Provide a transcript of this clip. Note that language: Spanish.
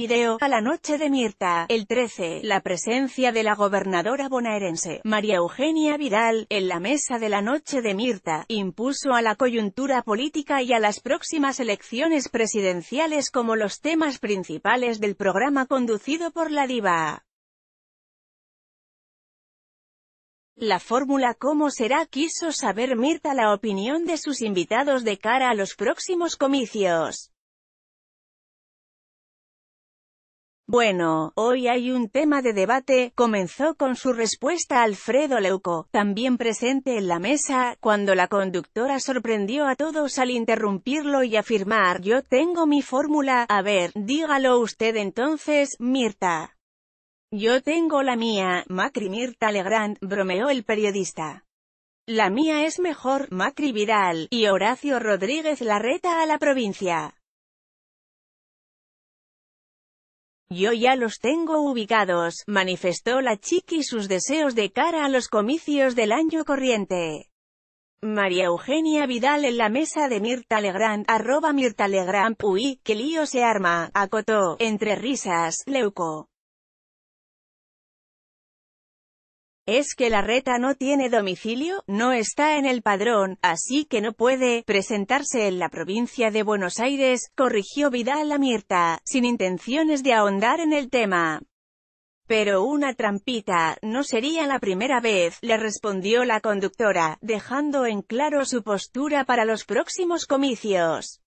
video, a la noche de Mirta, el 13, la presencia de la gobernadora bonaerense, María Eugenia Vidal, en la mesa de la noche de Mirta, impuso a la coyuntura política y a las próximas elecciones presidenciales como los temas principales del programa conducido por la diva. La fórmula cómo será quiso saber Mirta la opinión de sus invitados de cara a los próximos comicios. Bueno, hoy hay un tema de debate, comenzó con su respuesta Alfredo Leuco, también presente en la mesa, cuando la conductora sorprendió a todos al interrumpirlo y afirmar, yo tengo mi fórmula, a ver, dígalo usted entonces, Mirta. Yo tengo la mía, Macri Mirta Legrand, bromeó el periodista. La mía es mejor, Macri Vidal, y Horacio Rodríguez Larreta a la provincia. Yo ya los tengo ubicados, manifestó la chiqui sus deseos de cara a los comicios del año corriente. María Eugenia Vidal en la mesa de Mirta Legrand, arroba Mirta Legrand, uy, qué lío se arma, acotó, entre risas, Leuco. es que la reta no tiene domicilio, no está en el padrón, así que no puede presentarse en la provincia de Buenos Aires, corrigió Vidal a Mirta, sin intenciones de ahondar en el tema. Pero una trampita, no sería la primera vez, le respondió la conductora, dejando en claro su postura para los próximos comicios.